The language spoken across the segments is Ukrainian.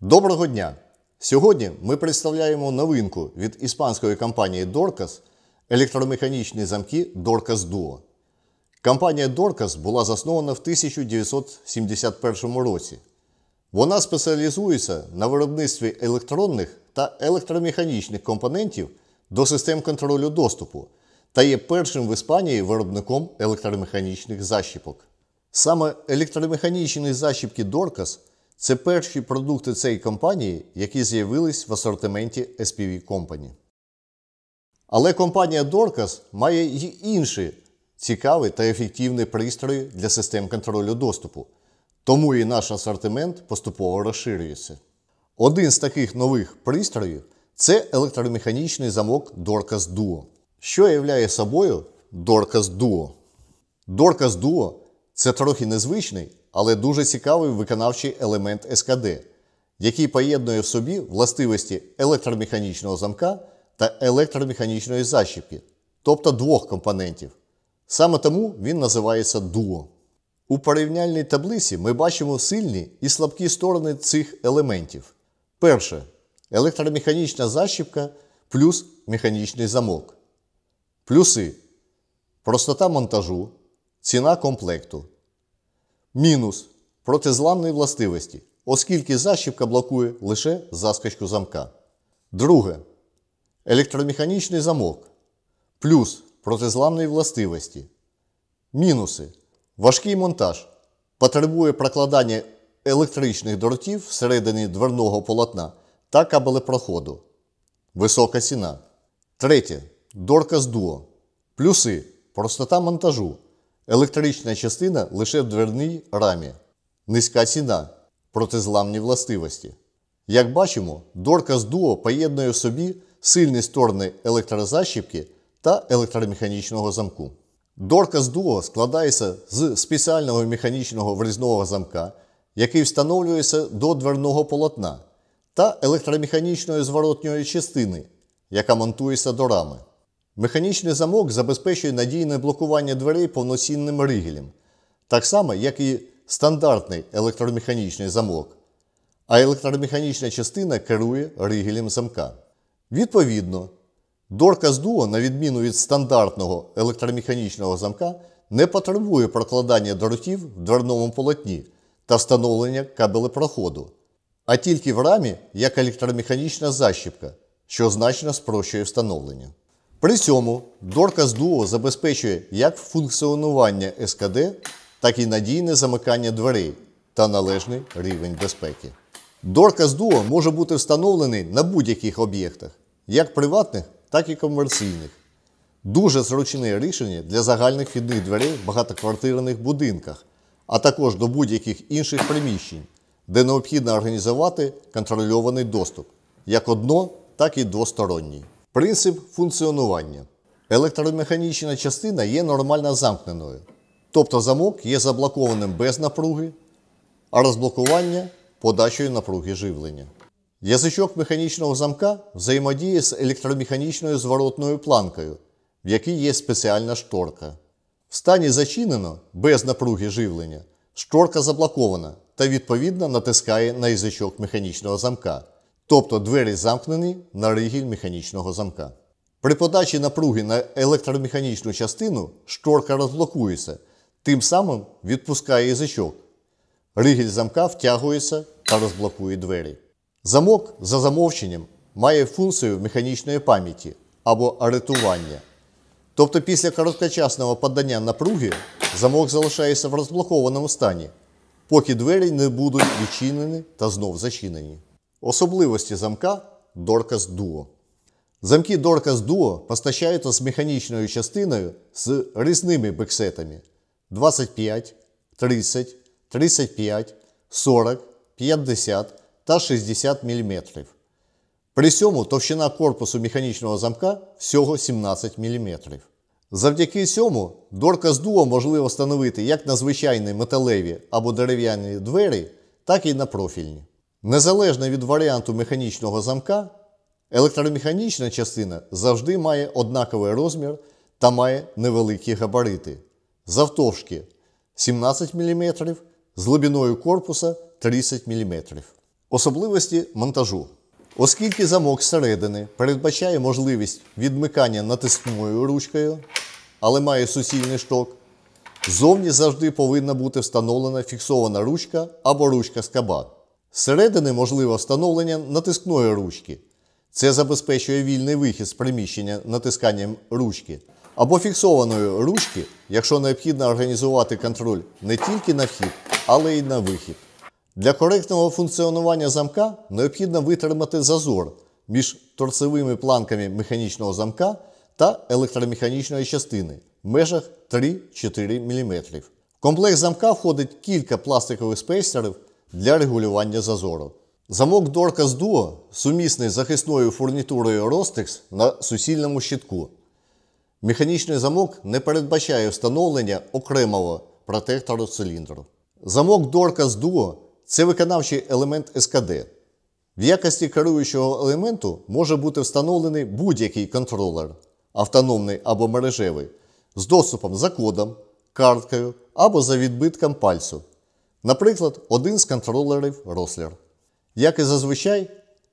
Доброго дня! Сьогодні ми представляємо новинку від іспанської компанії Dorcas електромеханічні замки Dorcas Duo. Компанія Dorcas була заснована в 1971 році. Вона спеціалізується на виробництві електронних та електромеханічних компонентів до систем контролю доступу та є першим в Іспанії виробником електромеханічних защіпок. Саме електромеханічні защіпки Dorcas – це перші продукти цієї компанії, які з'явились в асортименті SPV Company. Але компанія Dorcas має й інші цікаві та ефективні пристрої для систем контролю доступу, тому і наш асортимент поступово розширюється. Один з таких нових пристроїв це електромеханічний замок Dorcas Duo, що являє собою Dorcas Duo. Dorcas Duo це трохи незвичний але дуже цікавий виконавчий елемент СКД, який поєднує в собі властивості електромеханічного замка та електромеханічної защіпки, тобто двох компонентів. Саме тому він називається дуо. У порівняльній таблиці ми бачимо сильні і слабкі сторони цих елементів. Перше електромеханічна защіпка плюс механічний замок. Плюси простота монтажу, ціна комплекту. Мінус протизламної властивості, оскільки защіпка блокує лише заскочку замка. Друге. Електромеханічний замок. Плюс протизламної властивості. Мінуси. Важкий монтаж. Потребує прокладання електричних дротів всередині дверного полотна та кабелепроходу. Висока ціна. Третє. Дорка з дуо. Плюси. Простота монтажу. Електрична частина лише в дверній рамі, низька ціна, протизламні властивості. Як бачимо, дорка з дуо поєднує в собі сильні сторони електрозащіпки та електромеханічного замку. Дорка з дуо складається з спеціального механічного врізного замка, який встановлюється до дверного полотна, та електромеханічної зворотньої частини, яка монтується до рами. Механічний замок забезпечує надійне блокування дверей повноцінним ригелем, так само, як і стандартний електромеханічний замок. А електромеханічна частина керує ригелем замка. Відповідно, дорка з дуо, на відміну від стандартного електромеханічного замка, не потребує прокладання дротів в дверному полотні та встановлення кабелепроходу, а тільки в рамі як електромеханічна защіпка, що значно спрощує встановлення. При цьому Dorcas Duo забезпечує як функціонування СКД, так і надійне замикання дверей та належний рівень безпеки. Dorcas Duo може бути встановлений на будь-яких об'єктах, як приватних, так і комерційних. Дуже зручне рішення для загальних вхідних дверей в багатоквартирних будинках, а також до будь-яких інших приміщень, де необхідно організувати контрольований доступ, як одно, так і двосторонній. Принцип функціонування. Електромеханічна частина є нормально замкненою. Тобто замок є заблокованим без напруги, а розблокування подачою напруги живлення. Язичок механічного замка взаємодіє з електромеханічною зворотною планкою, в якій є спеціальна шторка. В стані зачинено без напруги живлення, шторка заблокована та відповідно натискає на язичок механічного замка тобто двері замкнені на ригіль механічного замка. При подачі напруги на електромеханічну частину шторка розблокується, тим самим відпускає язичок. Ригіль замка втягується та розблокує двері. Замок за замовченням має функцію механічної пам'яті або аретування. Тобто після короткочасного подання напруги замок залишається в розблокованому стані, поки двері не будуть відчинені та знов зачинені. Особливості замка Dorcas Duo. Замки Dorcas Duo постачаються з механічною частиною з різними бексетами 25, 30, 35, 40, 50 та 60 мм. При цьому товщина корпусу механічного замка всього 17 мм. Завдяки цьому Dorcas Duo можливо встановити як на звичайні металеві або дерев'яні двері, так і на профільні. Незалежно від варіанту механічного замка, електромеханічна частина завжди має однаковий розмір та має невеликі габарити. Завтовшки 17 мм з глибиною корпуса 30 мм. Особливості монтажу. Оскільки замок зсередини передбачає можливість відмикання натискною ручкою, але має суцільний шток, зовні завжди повинна бути встановлена фіксована ручка або ручка скаба. Зсередини можливо встановлення натискної ручки. Це забезпечує вільний вихід з приміщення натисканням ручки або фіксованої ручки, якщо необхідно організувати контроль не тільки на вхід, але й на вихід. Для коректного функціонування замка необхідно витримати зазор між торцевими планками механічного замка та електромеханічної частини в межах 3-4 мм. В комплекс замка входить кілька пластикових спейсерів для регулювання зазору. Замок Dorcas Duo сумісний з захисною фурнітурою Rostex на сусільному щитку. Механічний замок не передбачає встановлення окремого протектору циліндру. Замок Dorcas Duo це виконавчий елемент СКД. В якості керуючого елементу може бути встановлений будь-який контролер, автономний або мережевий, з доступом за кодом, карткою або за відбитком пальцю. Наприклад, один з контролерів Rosler. Як і зазвичай,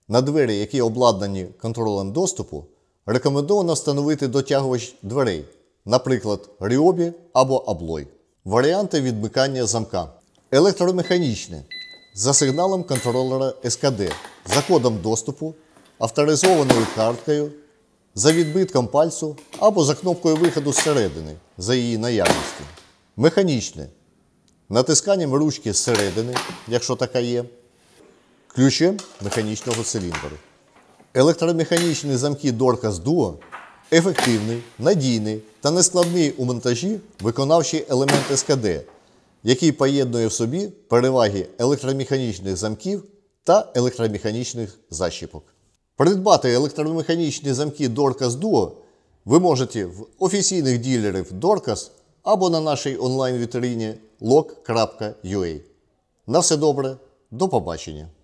на двері, які обладнані контролем доступу, рекомендовано встановити дотягувач дверей, наприклад, Ryobi або Аблой. Варіанти відмикання замка. Електромеханічне за сигналом контролера СКД, за кодом доступу, авторизованою карткою, за відбитком пальцю або за кнопкою виходу зсередини за її наявністю. Механічне натисканням ручки зсередини, якщо така є, ключем механічного циліндру. Електромеханічні замки Dorcas Duo ефективний, надійний та нескладний у монтажі виконавчий елемент СКД, який поєднує в собі переваги електромеханічних замків та електромеханічних защіпок. Придбати електромеханічні замки Dorcas Duo ви можете в офіційних ділерів Dorcas або на нашій онлайн-вітрині log.ua. На все добре, до побачення!